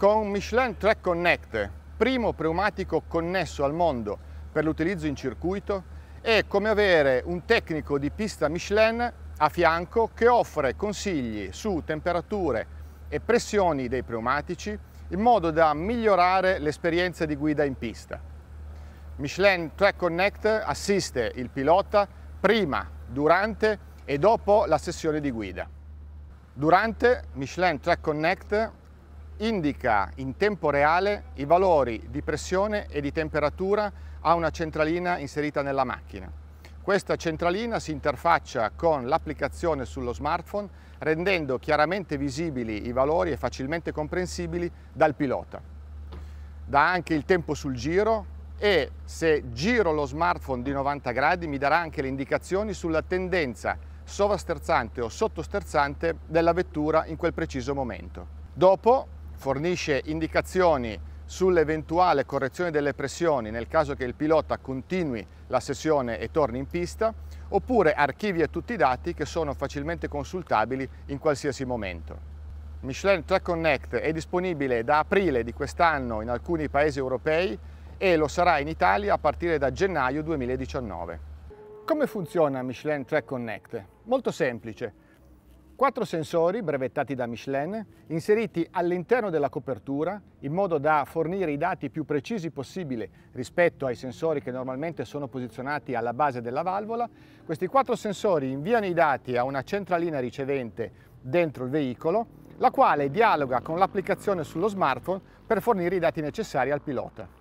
con Michelin Track Connect, primo pneumatico connesso al mondo per l'utilizzo in circuito è come avere un tecnico di pista Michelin a fianco che offre consigli su temperature e pressioni dei pneumatici in modo da migliorare l'esperienza di guida in pista. Michelin Track Connect assiste il pilota prima, durante e dopo la sessione di guida. Durante Michelin Track Connect indica in tempo reale i valori di pressione e di temperatura a una centralina inserita nella macchina. Questa centralina si interfaccia con l'applicazione sullo smartphone rendendo chiaramente visibili i valori e facilmente comprensibili dal pilota. Dà anche il tempo sul giro e se giro lo smartphone di 90 gradi mi darà anche le indicazioni sulla tendenza sovrasterzante o sottosterzante della vettura in quel preciso momento. Dopo fornisce indicazioni sull'eventuale correzione delle pressioni nel caso che il pilota continui la sessione e torni in pista, oppure archivia tutti i dati che sono facilmente consultabili in qualsiasi momento. Michelin Track Connect è disponibile da aprile di quest'anno in alcuni paesi europei e lo sarà in Italia a partire da gennaio 2019. Come funziona Michelin Track Connect? Molto semplice. Quattro sensori brevettati da Michelin inseriti all'interno della copertura in modo da fornire i dati più precisi possibile rispetto ai sensori che normalmente sono posizionati alla base della valvola. Questi quattro sensori inviano i dati a una centralina ricevente dentro il veicolo, la quale dialoga con l'applicazione sullo smartphone per fornire i dati necessari al pilota.